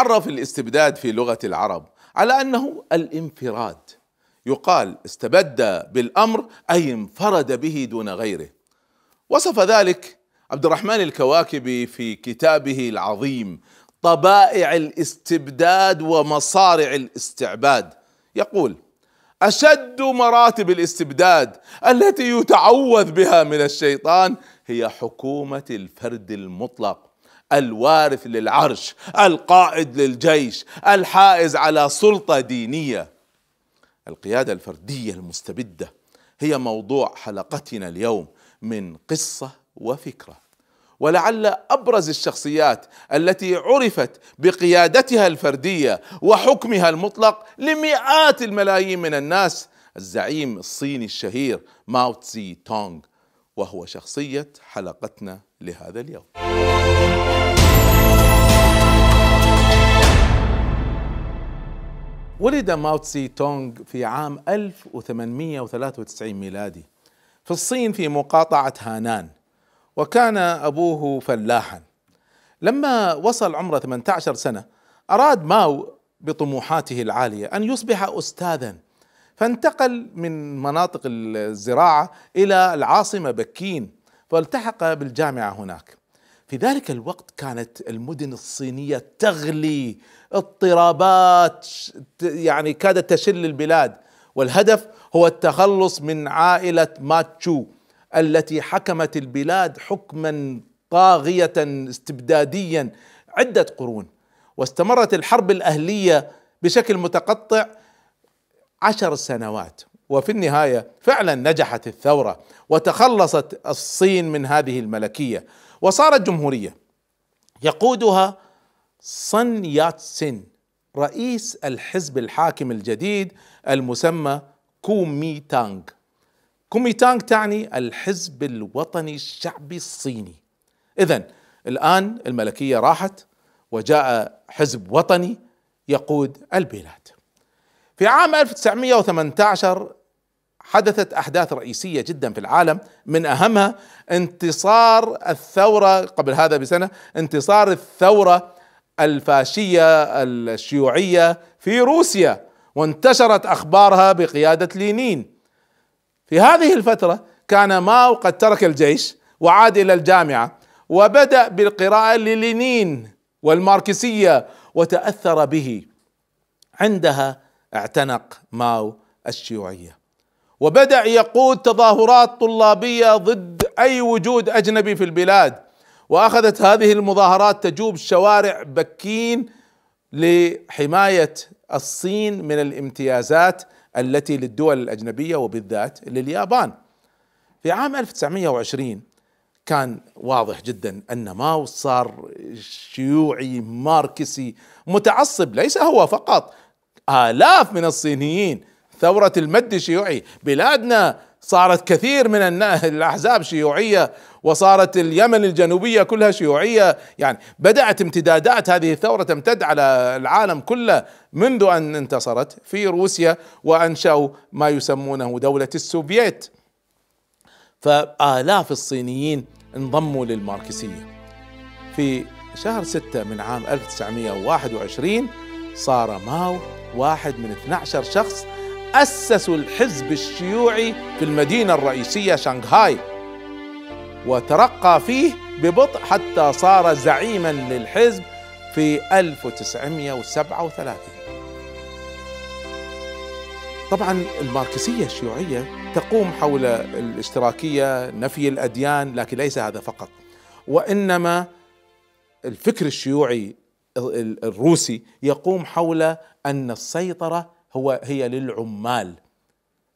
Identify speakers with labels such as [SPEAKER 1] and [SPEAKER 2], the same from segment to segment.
[SPEAKER 1] يعرف الاستبداد في لغة العرب على أنه الانفراد يقال استبد بالأمر أي انفرد به دون غيره وصف ذلك عبد الرحمن الكواكبي في كتابه العظيم طبائع الاستبداد ومصارع الاستعباد يقول اشد مراتب الاستبداد التي يتعوذ بها من الشيطان هي حكومه الفرد المطلق الوارث للعرش القائد للجيش الحائز على سلطه دينيه القياده الفرديه المستبده هي موضوع حلقتنا اليوم من قصه وفكره ولعل ابرز الشخصيات التي عرفت بقيادتها الفرديه وحكمها المطلق لمئات الملايين من الناس الزعيم الصيني الشهير ماو تسي تونغ وهو شخصيه حلقتنا لهذا اليوم ولد ماو تسي تونغ في عام 1893 ميلادي في الصين في مقاطعة هانان وكان أبوه فلاحا لما وصل عمره 18 سنة أراد ماو بطموحاته العالية أن يصبح أستاذا فانتقل من مناطق الزراعة إلى العاصمة بكين فالتحق بالجامعة هناك في ذلك الوقت كانت المدن الصينيه تغلي اضطرابات يعني كادت تشل البلاد والهدف هو التخلص من عائله ماتشو التي حكمت البلاد حكما طاغيه استبداديا عده قرون واستمرت الحرب الاهليه بشكل متقطع عشر سنوات وفي النهايه فعلا نجحت الثوره وتخلصت الصين من هذه الملكيه وصارت جمهورية يقودها صن ياتسن رئيس الحزب الحاكم الجديد المسمى كومي تانغ كومي تانغ تعني الحزب الوطني الشعبي الصيني إذا الآن الملكية راحت وجاء حزب وطني يقود البلاد في عام 1918 حدثت احداث رئيسيه جدا في العالم من اهمها انتصار الثوره قبل هذا بسنه انتصار الثوره الفاشيه الشيوعيه في روسيا وانتشرت اخبارها بقياده لينين في هذه الفتره كان ماو قد ترك الجيش وعاد الى الجامعه وبدا بالقراءه للينين والماركسيه وتاثر به عندها اعتنق ماو الشيوعيه وبدأ يقود تظاهرات طلابية ضد أي وجود أجنبي في البلاد وأخذت هذه المظاهرات تجوب شوارع بكين لحماية الصين من الامتيازات التي للدول الأجنبية وبالذات لليابان في عام 1920 كان واضح جدا أن ماو صار شيوعي ماركسي متعصب ليس هو فقط آلاف من الصينيين ثورة المد الشيوعي بلادنا صارت كثير من الأحزاب شيوعية وصارت اليمن الجنوبية كلها شيوعية يعني بدأت امتدادات هذه الثورة تمتد على العالم كله منذ أن انتصرت في روسيا وأنشأوا ما يسمونه دولة السوفييت فآلاف الصينيين انضموا للماركسية في شهر 6 من عام 1921 صار ماو واحد من 12 شخص أسسوا الحزب الشيوعي في المدينة الرئيسية شنغهاي وترقى فيه ببطء حتى صار زعيما للحزب في 1937 طبعا الماركسية الشيوعية تقوم حول الاشتراكية نفي الأديان لكن ليس هذا فقط وإنما الفكر الشيوعي الروسي يقوم حول أن السيطرة هو هي للعمال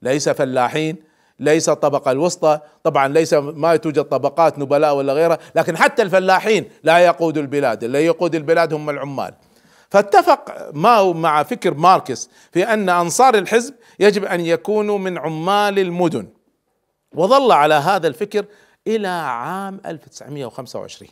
[SPEAKER 1] ليس فلاحين ليس الطبقة الوسطى طبعا ليس ما توجد طبقات نبلاء ولا غيرها لكن حتى الفلاحين لا يقود البلاد اللي يقود البلاد هم العمال فاتفق ماو مع فكر ماركس في أن أنصار الحزب يجب أن يكونوا من عمال المدن وظل على هذا الفكر إلى عام 1925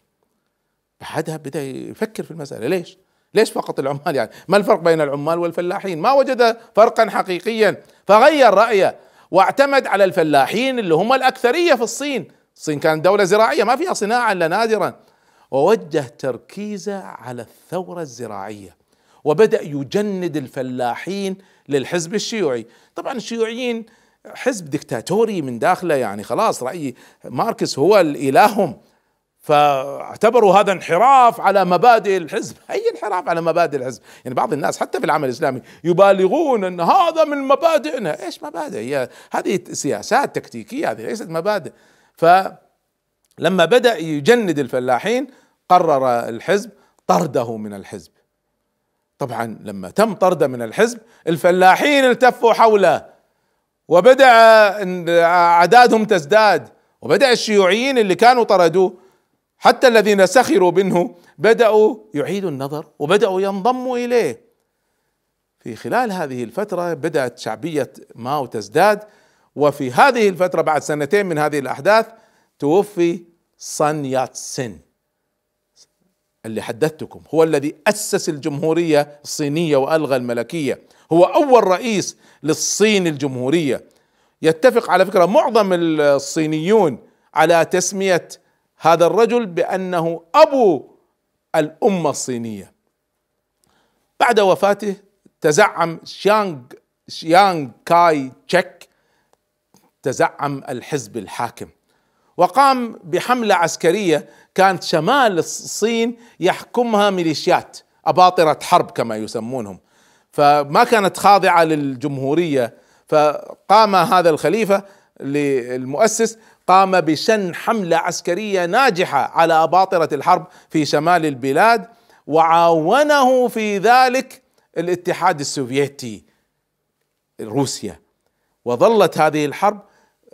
[SPEAKER 1] بعدها بدأ يفكر في المسألة ليش؟ ليش فقط العمال يعني ما الفرق بين العمال والفلاحين ما وجد فرقا حقيقيا فغير رأيه واعتمد على الفلاحين اللي هم الأكثرية في الصين الصين كانت دولة زراعية ما فيها صناعة إلا نادرا ووجه تركيزه على الثورة الزراعية وبدأ يجند الفلاحين للحزب الشيوعي طبعا الشيوعيين حزب دكتاتوري من داخله يعني خلاص رأيي ماركس هو الإلههم فاعتبروا هذا انحراف على مبادئ الحزب أي انحراف على مبادئ الحزب يعني بعض الناس حتى في العمل الإسلامي يبالغون أن هذا من مبادئنا إيش مبادئ هي هذه سياسات تكتيكية هذه ليست مبادئ فلما بدأ يجند الفلاحين قرر الحزب طرده من الحزب طبعا لما تم طرده من الحزب الفلاحين التفوا حوله وبدأ أعدادهم تزداد وبدأ الشيوعيين اللي كانوا طردوه حتى الذين سخروا منه بدأوا يعيدوا النظر وبدأوا ينضموا إليه في خلال هذه الفترة بدأت شعبية ماو تزداد وفي هذه الفترة بعد سنتين من هذه الأحداث توفي صن يات سن اللي حدثتكم هو الذي أسس الجمهورية الصينية وألغى الملكية هو أول رئيس للصين الجمهورية يتفق على فكرة معظم الصينيون على تسمية هذا الرجل بانه ابو الامه الصينيه بعد وفاته تزعم شيانغ شيانغ كاي تشيك تزعم الحزب الحاكم وقام بحمله عسكريه كانت شمال الصين يحكمها ميليشيات اباطره حرب كما يسمونهم فما كانت خاضعه للجمهوريه فقام هذا الخليفه للمؤسس قام بشن حملة عسكرية ناجحة على أباطرة الحرب في شمال البلاد وعاونه في ذلك الاتحاد السوفيتي روسيا وظلت هذه الحرب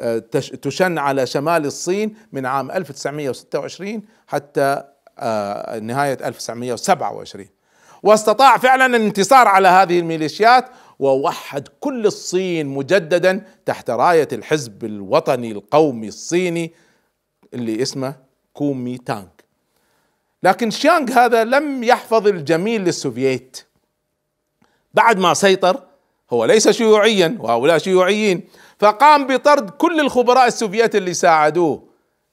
[SPEAKER 1] آه، تشن على شمال الصين من عام 1926 حتى آه، نهاية 1927 واستطاع فعلا الانتصار على هذه الميليشيات ووحد كل الصين مجددا تحت راية الحزب الوطني القومي الصيني اللي اسمه كومي تانغ لكن شيانغ هذا لم يحفظ الجميل للسوفييت بعد ما سيطر هو ليس شيوعيا وهؤلاء شيوعيين فقام بطرد كل الخبراء السوفييت اللي ساعدوه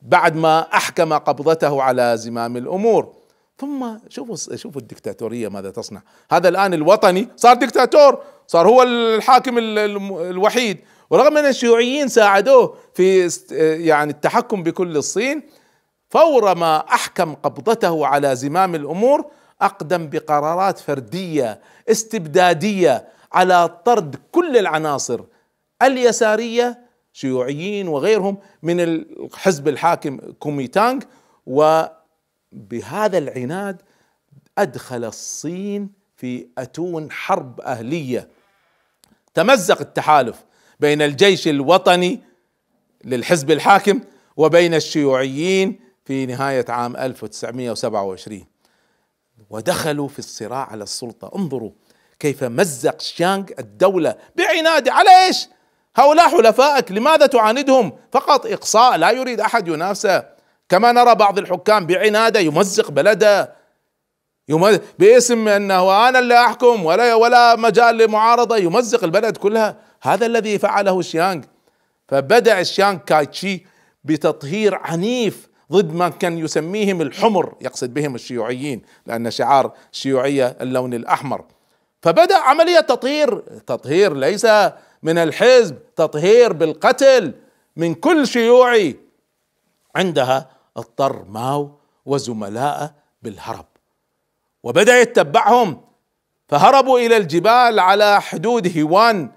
[SPEAKER 1] بعد ما احكم قبضته على زمام الامور ثم شوفوا شوفوا الدكتاتوريه ماذا تصنع هذا الان الوطني صار دكتاتور صار هو الحاكم الوحيد ورغم ان الشيوعيين ساعدوه في يعني التحكم بكل الصين فور ما احكم قبضته على زمام الامور اقدم بقرارات فرديه استبداديه على طرد كل العناصر اليساريه شيوعيين وغيرهم من الحزب الحاكم كوميتانغ و بهذا العناد ادخل الصين في اتون حرب اهليه تمزق التحالف بين الجيش الوطني للحزب الحاكم وبين الشيوعيين في نهايه عام 1927 ودخلوا في الصراع على السلطه انظروا كيف مزق شيانغ الدوله بعناد على ايش؟ هؤلاء حلفائك لماذا تعاندهم؟ فقط اقصاء لا يريد احد ينافسه كما نرى بعض الحكام بعناده يمزق بلده يمزق باسم انه انا اللي احكم ولا ولا مجال لمعارضه يمزق البلد كلها هذا الذي فعله شيانغ فبدا شيانغ كايتشي بتطهير عنيف ضد ما كان يسميهم الحمر يقصد بهم الشيوعيين لان شعار الشيوعيه اللون الاحمر فبدا عمليه تطهير تطهير ليس من الحزب تطهير بالقتل من كل شيوعي عندها اضطر ماو وزملائه بالهرب وبدا يتبعهم فهربوا الى الجبال على حدود هيوان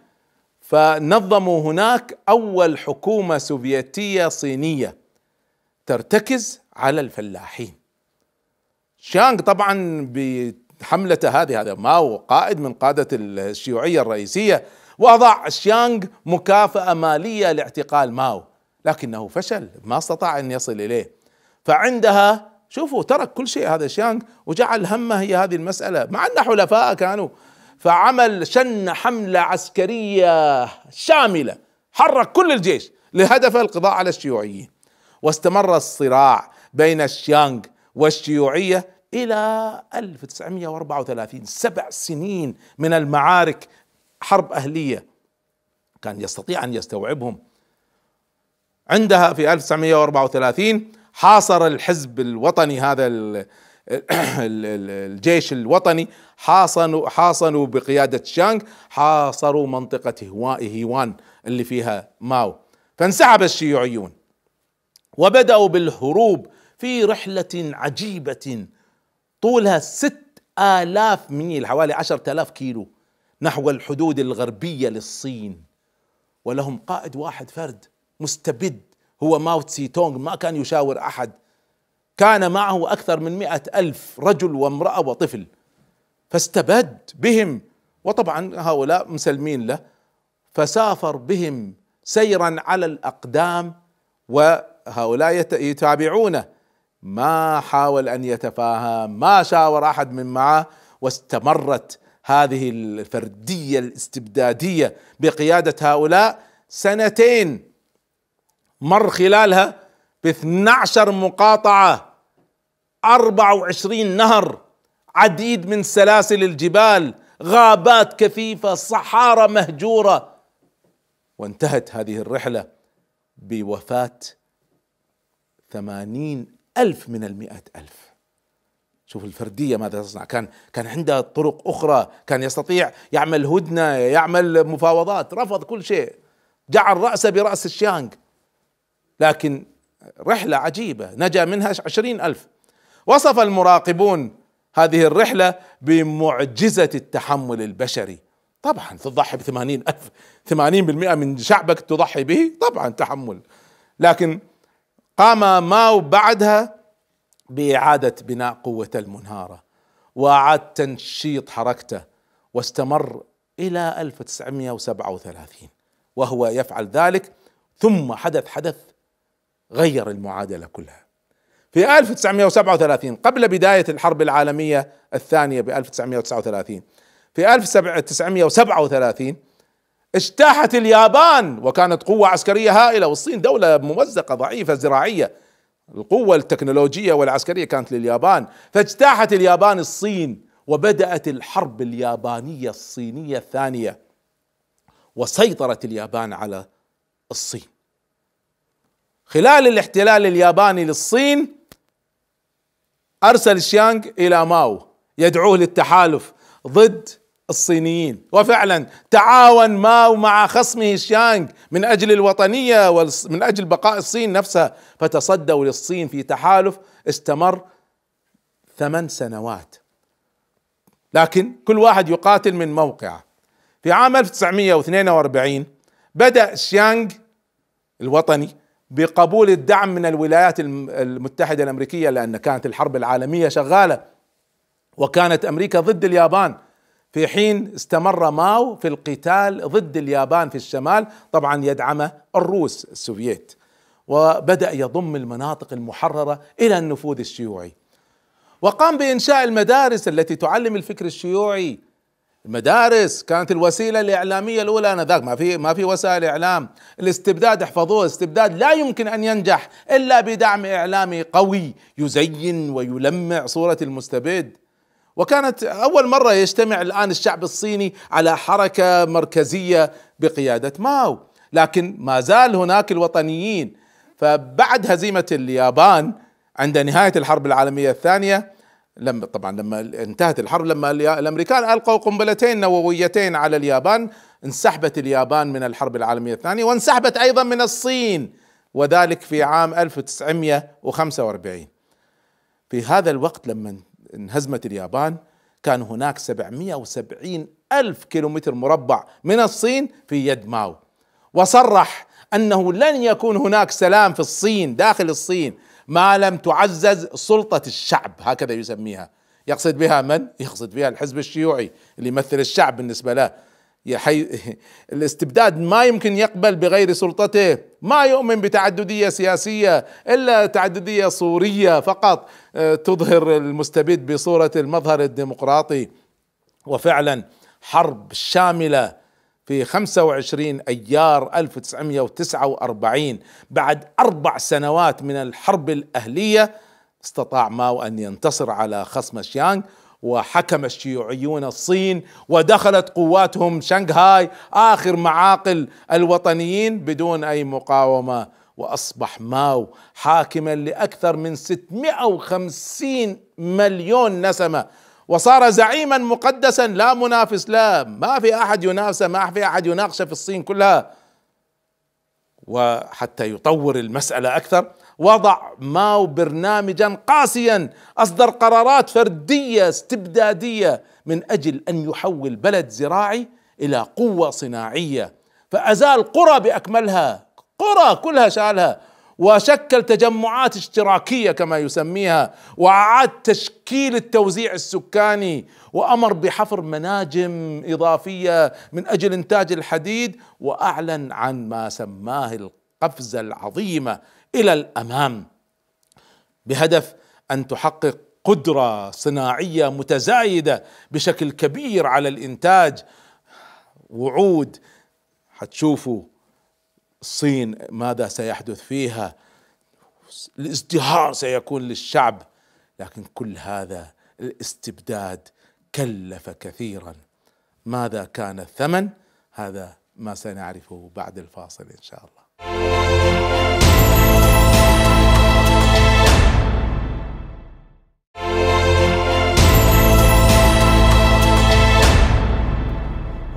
[SPEAKER 1] فنظموا هناك اول حكومه سوفيتيه صينيه ترتكز على الفلاحين شانغ طبعا بحملته هذه هذا ماو قائد من قاده الشيوعيه الرئيسيه وضع شيانغ مكافأة مالية لاعتقال ماو لكنه فشل ما استطاع أن يصل إليه فعندها شوفوا ترك كل شيء هذا شيانغ وجعل همه هي هذه المسألة مع أن حلفاء كانوا فعمل شن حملة عسكرية شاملة حرك كل الجيش لهدف القضاء على الشيوعيين واستمر الصراع بين الشيانغ والشيوعية إلى 1934 سبع سنين من المعارك حرب أهلية كان يستطيع أن يستوعبهم عندها في 1934 حاصر الحزب الوطني هذا الجيش الوطني حاصنوا حاصنوا بقياده شانغ حاصروا منطقه هيوان اللي فيها ماو فانسحب الشيوعيون وبداوا بالهروب في رحله عجيبه طولها ست آلاف ميل حوالي عشرة آلاف كيلو نحو الحدود الغربية للصين ولهم قائد واحد فرد مستبد هو ماو تسي تونغ ما كان يشاور أحد كان معه أكثر من مئة ألف رجل وامرأة وطفل فاستبد بهم وطبعا هؤلاء مسلمين له فسافر بهم سيرا على الأقدام وهؤلاء يتابعونه ما حاول أن يتفاهم ما شاور أحد من معه واستمرت هذه الفردية الاستبدادية بقيادة هؤلاء سنتين مر خلالها ب 12 مقاطعة 24 نهر عديد من سلاسل الجبال غابات كثيفة صحارى مهجورة وانتهت هذه الرحلة بوفاة ثمانين ألف من المئة ألف شوف الفردية ماذا تصنع كان كان عنده طرق أخرى كان يستطيع يعمل هدنة يعمل مفاوضات رفض كل شيء جعل رأسه برأس الشانغ لكن رحلة عجيبة نجا منها عشرين ألف وصف المراقبون هذه الرحلة بمعجزة التحمل البشري طبعا تضحي بثمانين ألف ثمانين بالمئة من شعبك تضحي به طبعا تحمل لكن قام ماو بعدها بإعادة بناء قوة المنهارة وأعاد تنشيط حركته واستمر إلى 1937 وهو يفعل ذلك ثم حدث حدث غير المعادلة كلها في 1937 قبل بداية الحرب العالمية الثانية ب 1939 في 1937 اجتاحت اليابان وكانت قوة عسكرية هائلة والصين دولة ممزقة ضعيفة زراعية القوة التكنولوجية والعسكرية كانت لليابان فاجتاحت اليابان الصين وبدأت الحرب اليابانية الصينية الثانية وسيطرت اليابان على الصين خلال الاحتلال الياباني للصين ارسل شيانغ الى ماو يدعوه للتحالف ضد الصينيين وفعلا تعاون ماو مع خصمه شيانغ من اجل الوطنيه ومن اجل بقاء الصين نفسها فتصدوا للصين في تحالف استمر ثمان سنوات لكن كل واحد يقاتل من موقعه في عام 1942 بدأ شيانغ الوطني بقبول الدعم من الولايات المتحده الامريكيه لان كانت الحرب العالميه شغاله وكانت امريكا ضد اليابان في حين استمر ماو في القتال ضد اليابان في الشمال طبعا يدعمه الروس السوفييت وبدا يضم المناطق المحرره الى النفوذ الشيوعي وقام بانشاء المدارس التي تعلم الفكر الشيوعي المدارس كانت الوسيله الاعلاميه الاولى انذاك ما في ما في وسائل اعلام الاستبداد احفظوه الاستبداد لا يمكن ان ينجح الا بدعم اعلامي قوي يزين ويلمع صوره المستبد وكانت اول مره يجتمع الان الشعب الصيني على حركه مركزيه بقياده ماو لكن ما زال هناك الوطنيين فبعد هزيمه اليابان عند نهايه الحرب العالميه الثانيه لما طبعا لما انتهت الحرب لما الامريكان القوا قنبلتين نوويتين على اليابان انسحبت اليابان من الحرب العالميه الثانيه وانسحبت ايضا من الصين وذلك في عام 1945 في هذا الوقت لما انهزمت اليابان كان هناك 770 ألف كيلومتر مربع من الصين في يد ماو وصرح أنه لن يكون هناك سلام في الصين داخل الصين ما لم تعزز سلطة الشعب هكذا يسميها يقصد بها من؟ يقصد بها الحزب الشيوعي اللي يمثل الشعب بالنسبة له حي... الاستبداد ما يمكن يقبل بغير سلطته ما يؤمن بتعددية سياسية إلا تعددية صورية فقط آه، تظهر المستبد بصورة المظهر الديمقراطي وفعلا حرب شاملة في 25 أيار 1949 بعد أربع سنوات من الحرب الأهلية استطاع ماو أن ينتصر على خصم شيانغ وحكم الشيوعيون الصين ودخلت قواتهم شنغهاي آخر معاقل الوطنيين بدون أي مقاومة وأصبح ماو حاكما لأكثر من 650 مليون نسمة وصار زعيما مقدسا لا منافس له ما في احد ينافسه ما في احد يناقشه في الصين كلها وحتى يطور المساله اكثر وضع ماو برنامجا قاسيا اصدر قرارات فرديه استبداديه من اجل ان يحول بلد زراعي الى قوه صناعيه فازال قرى باكملها قرى كلها شالها وشكل تجمعات اشتراكيه كما يسميها واعاد تشكيل التوزيع السكاني وامر بحفر مناجم اضافيه من اجل انتاج الحديد واعلن عن ما سماه القفزه العظيمه الى الامام بهدف ان تحقق قدره صناعيه متزايده بشكل كبير على الانتاج وعود حتشوفوا الصين ماذا سيحدث فيها الازدهار سيكون للشعب لكن كل هذا الاستبداد كلف كثيرا ماذا كان الثمن هذا ما سنعرفه بعد الفاصل ان شاء الله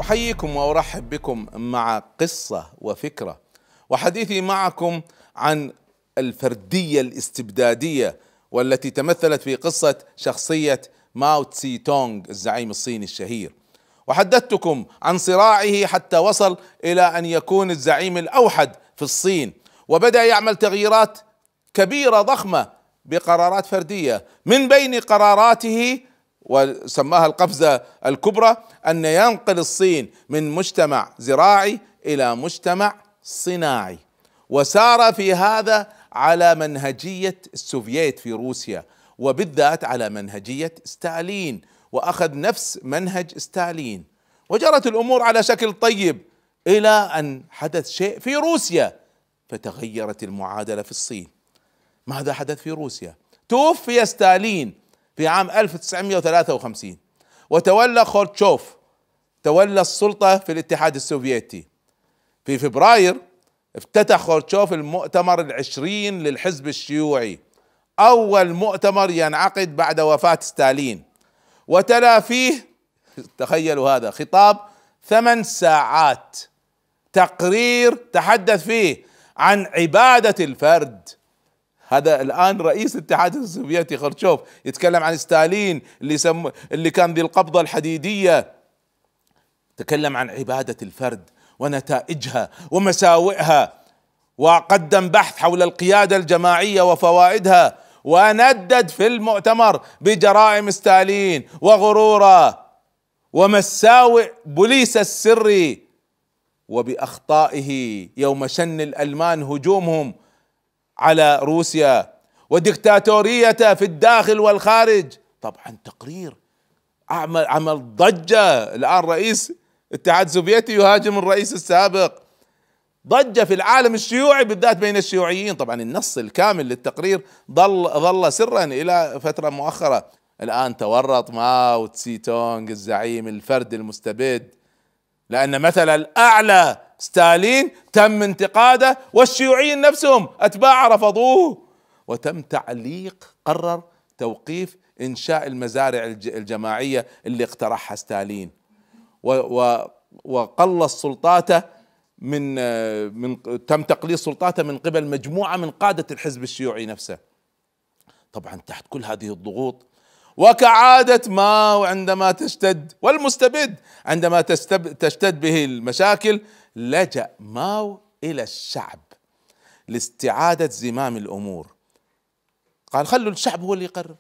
[SPEAKER 1] احييكم وارحب بكم مع قصه وفكره وحديثي معكم عن الفردية الاستبدادية والتي تمثلت في قصة شخصية ماو تسي تونغ الزعيم الصيني الشهير وحدثتكم عن صراعه حتى وصل إلى أن يكون الزعيم الأوحد في الصين وبدأ يعمل تغييرات كبيرة ضخمة بقرارات فردية من بين قراراته وسماها القفزة الكبرى أن ينقل الصين من مجتمع زراعي إلى مجتمع صناعي وسار في هذا على منهجية السوفييت في روسيا وبالذات على منهجية ستالين وأخذ نفس منهج ستالين وجرت الأمور على شكل طيب إلى أن حدث شيء في روسيا فتغيرت المعادلة في الصين ماذا حدث في روسيا توفي ستالين في عام 1953 وتولى خورتشوف تولى السلطة في الاتحاد السوفيتي في فبراير افتتح خورتشوف المؤتمر العشرين للحزب الشيوعي أول مؤتمر ينعقد بعد وفاة ستالين وتلا فيه تخيلوا هذا خطاب ثمان ساعات تقرير تحدث فيه عن عبادة الفرد هذا الآن رئيس الاتحاد السوفيتي خرشوف يتكلم عن ستالين اللي, سم... اللي كان ذي القبضة الحديدية تكلم عن عبادة الفرد ونتائجها ومساوئها وقدم بحث حول القياده الجماعيه وفوائدها وندد في المؤتمر بجرائم ستالين وغروره ومساوئ بوليس السري وباخطائه يوم شن الالمان هجومهم على روسيا وديكتاتوريته في الداخل والخارج طبعا تقرير عمل عمل ضجه الان رئيس الاتحاد السوفيتي يهاجم الرئيس السابق ضجة في العالم الشيوعي بالذات بين الشيوعيين طبعا النص الكامل للتقرير ظل ظل سرا إلى فترة مؤخرة الآن تورط ماو تسي تونغ الزعيم الفرد المستبد لأن مثل الأعلى ستالين تم انتقاده والشيوعيين نفسهم أتباعه رفضوه وتم تعليق قرر توقيف إنشاء المزارع الجماعية اللي اقترحها ستالين وقلص سلطاته من من تم تقليص سلطاته من قبل مجموعه من قاده الحزب الشيوعي نفسه. طبعا تحت كل هذه الضغوط وكعادة ما عندما تشتد والمستبد عندما تشتد به المشاكل لجأ ماو إلى الشعب لاستعادة زمام الأمور قال خلوا الشعب هو اللي يقرر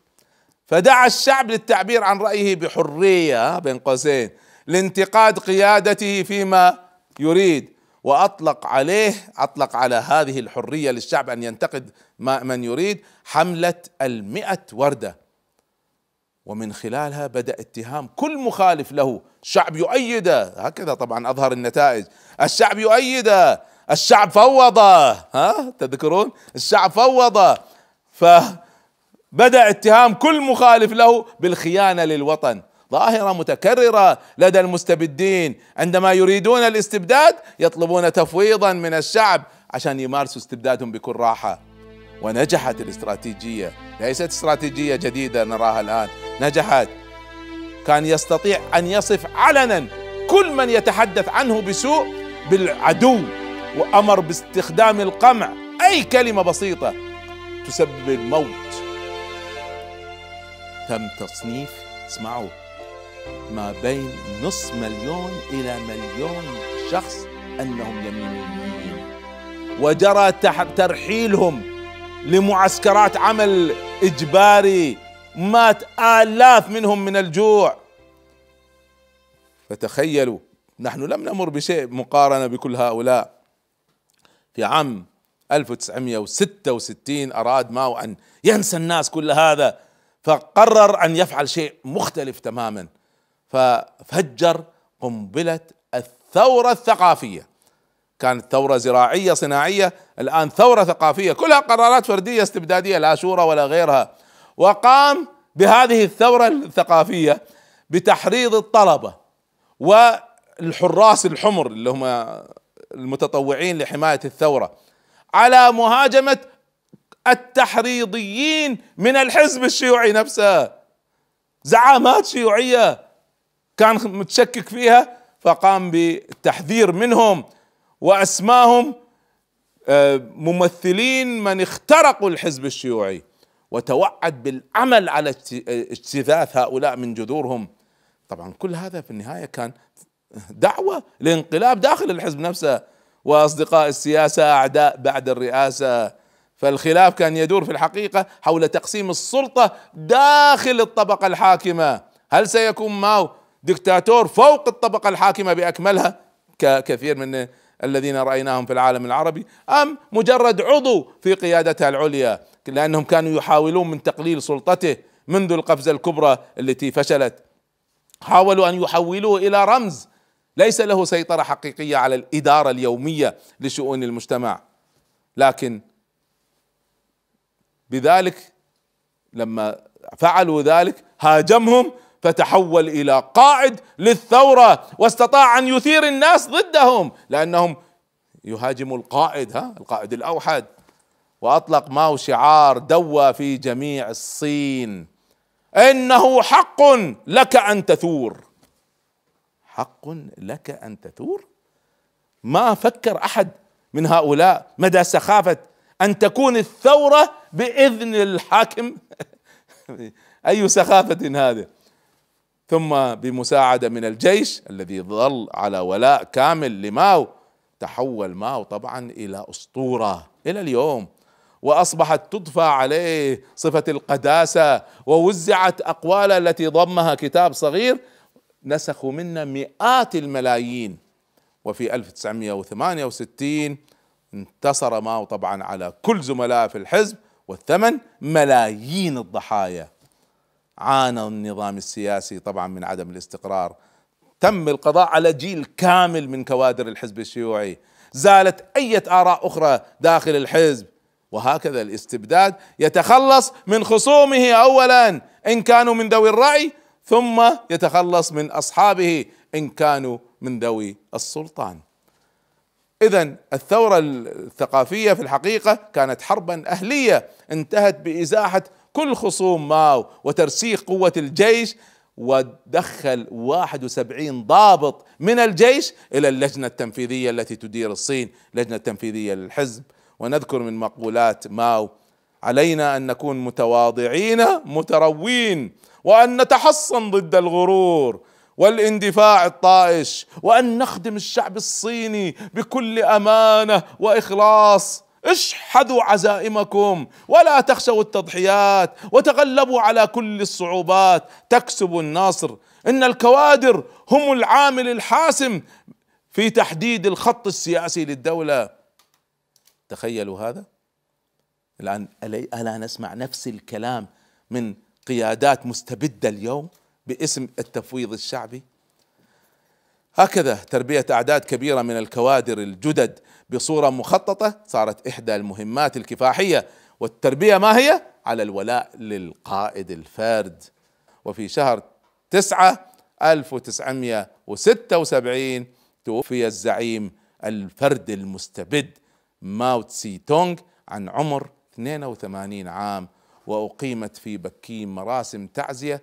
[SPEAKER 1] فدعا الشعب للتعبير عن رأيه بحرية بين قوسين لانتقاد قيادته فيما يريد واطلق عليه اطلق على هذه الحريه للشعب ان ينتقد ما من يريد حمله المئة ورده ومن خلالها بدا اتهام كل مخالف له الشعب يؤيده هكذا طبعا اظهر النتائج الشعب يؤيده الشعب فوض ها تذكرون الشعب فوضه فبدا اتهام كل مخالف له بالخيانه للوطن ظاهره متكرره لدى المستبدين عندما يريدون الاستبداد يطلبون تفويضا من الشعب عشان يمارسوا استبدادهم بكل راحه ونجحت الاستراتيجيه ليست استراتيجيه جديده نراها الان نجحت كان يستطيع ان يصف علنا كل من يتحدث عنه بسوء بالعدو وامر باستخدام القمع اي كلمه بسيطه تسبب الموت تم تصنيف اسمعوا ما بين نصف مليون إلى مليون شخص أنهم يمينيين وجرى ترحيلهم لمعسكرات عمل إجباري مات آلاف منهم من الجوع فتخيلوا نحن لم نمر بشيء مقارنة بكل هؤلاء في عام 1966 أراد ماو أن ينسى الناس كل هذا فقرر أن يفعل شيء مختلف تماما ففجر قنبله الثوره الثقافيه كانت ثوره زراعيه صناعيه الان ثوره ثقافيه كلها قرارات فرديه استبداديه لا شورى ولا غيرها وقام بهذه الثوره الثقافيه بتحريض الطلبه والحراس الحمر اللي هم المتطوعين لحمايه الثوره على مهاجمه التحريضيين من الحزب الشيوعي نفسه زعامات شيوعيه كان متشكك فيها فقام بالتحذير منهم واسماهم آه، ممثلين من اخترقوا الحزب الشيوعي وتوعد بالعمل على اجتثاث هؤلاء من جذورهم طبعا كل هذا في النهايه كان دعوه لانقلاب داخل الحزب نفسه واصدقاء السياسه اعداء بعد الرئاسه فالخلاف كان يدور في الحقيقه حول تقسيم السلطه داخل الطبقه الحاكمه هل سيكون ماو دكتاتور فوق الطبقة الحاكمة بأكملها ككثير من الذين رأيناهم في العالم العربي أم مجرد عضو في قيادتها العليا لأنهم كانوا يحاولون من تقليل سلطته منذ القفزة الكبرى التي فشلت حاولوا أن يحولوه إلى رمز ليس له سيطرة حقيقية على الإدارة اليومية لشؤون المجتمع لكن بذلك لما فعلوا ذلك هاجمهم فتحول الى قائد للثوره واستطاع ان يثير الناس ضدهم لانهم يهاجموا القائد ها القائد الاوحد واطلق ماو شعار دوى في جميع الصين انه حق لك ان تثور حق لك ان تثور ما فكر احد من هؤلاء مدى سخافه ان تكون الثوره باذن الحاكم اي سخافه هذه ثم بمساعده من الجيش الذي ظل على ولاء كامل لماو تحول ماو طبعا الى اسطوره الى اليوم واصبحت تضفى عليه صفه القداسه ووزعت اقواله التي ضمها كتاب صغير نسخوا منا مئات الملايين وفي 1968 انتصر ماو طبعا على كل زملائه في الحزب والثمن ملايين الضحايا عانى النظام السياسي طبعا من عدم الاستقرار تم القضاء على جيل كامل من كوادر الحزب الشيوعي زالت أي آراء أخرى داخل الحزب وهكذا الاستبداد يتخلص من خصومه أولا إن كانوا من ذوي الرأي ثم يتخلص من أصحابه إن كانوا من ذوي السلطان إذا الثورة الثقافية في الحقيقة كانت حربا أهلية انتهت بإزاحة كل خصوم ماو وترسيخ قوة الجيش ودخل 71 ضابط من الجيش إلى اللجنة التنفيذية التي تدير الصين لجنة تنفيذية للحزب ونذكر من مقولات ماو علينا أن نكون متواضعين متروين وأن نتحصن ضد الغرور والاندفاع الطائش وان نخدم الشعب الصيني بكل امانه واخلاص اشحذوا عزائمكم ولا تخشوا التضحيات وتغلبوا على كل الصعوبات تكسب الناصر ان الكوادر هم العامل الحاسم في تحديد الخط السياسي للدوله تخيلوا هذا الان الا نسمع نفس الكلام من قيادات مستبده اليوم باسم التفويض الشعبي هكذا تربيه اعداد كبيره من الكوادر الجدد بصورة مخططة صارت إحدى المهمات الكفاحية والتربية ما هي؟ على الولاء للقائد الفرد وفي شهر تسعة 1976 توفي الزعيم الفرد المستبد ماو تسي تونغ عن عمر 82 عام وأقيمت في بكين مراسم تعزية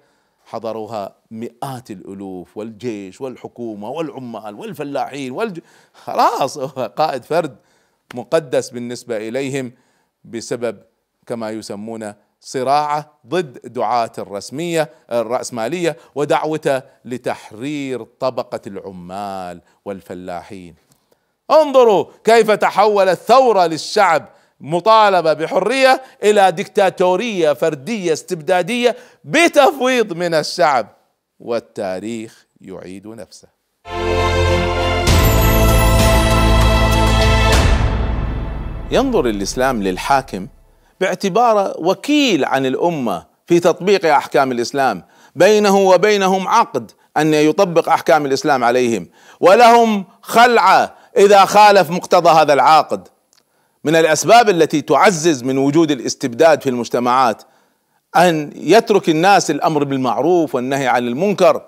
[SPEAKER 1] حضروها مئات الالوف والجيش والحكومه والعمال والفلاحين والج... خلاص قائد فرد مقدس بالنسبه اليهم بسبب كما يسمون صراعه ضد دعاة الرسمية الرأسمالية ودعوته لتحرير طبقة العمال والفلاحين انظروا كيف تحولت الثورة للشعب مطالبه بحريه الى دكتاتوريه فرديه استبداديه بتفويض من الشعب والتاريخ يعيد نفسه ينظر الاسلام للحاكم باعتباره وكيل عن الامه في تطبيق احكام الاسلام بينه وبينهم عقد ان يطبق احكام الاسلام عليهم ولهم خلعه اذا خالف مقتضى هذا العقد من الاسباب التي تعزز من وجود الاستبداد في المجتمعات ان يترك الناس الامر بالمعروف والنهي عن المنكر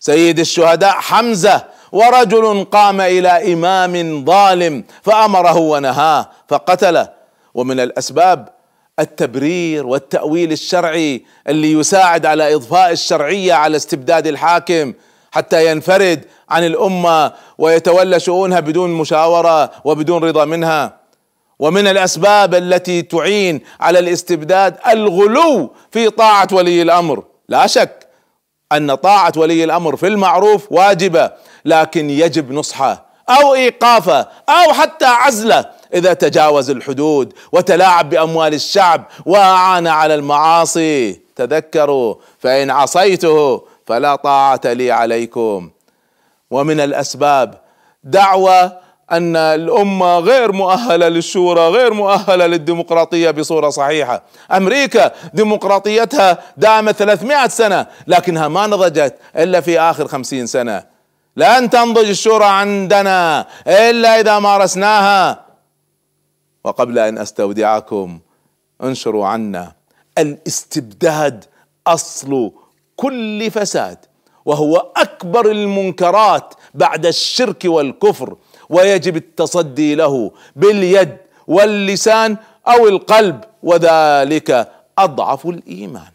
[SPEAKER 1] سيد الشهداء حمزه ورجل قام الى امام ظالم فامره ونهاه فقتله ومن الاسباب التبرير والتاويل الشرعي اللي يساعد على اضفاء الشرعيه على استبداد الحاكم حتى ينفرد عن الامه ويتولى شؤونها بدون مشاوره وبدون رضا منها ومن الاسباب التي تعين على الاستبداد الغلو في طاعه ولي الامر لا شك ان طاعه ولي الامر في المعروف واجبه لكن يجب نصحه او ايقافه او حتى عزله اذا تجاوز الحدود وتلاعب باموال الشعب واعان على المعاصي تذكروا فان عصيته فلا طاعه لي عليكم ومن الاسباب دعوه أن الأمة غير مؤهلة للشورى غير مؤهلة للديمقراطية بصورة صحيحة أمريكا ديمقراطيتها دامت 300 سنة لكنها ما نضجت إلا في آخر 50 سنة لن تنضج الشورى عندنا إلا إذا مارسناها وقبل أن أستودعكم انشروا عنا الاستبداد أصل كل فساد وهو أكبر المنكرات بعد الشرك والكفر ويجب التصدي له باليد واللسان او القلب وذلك اضعف الايمان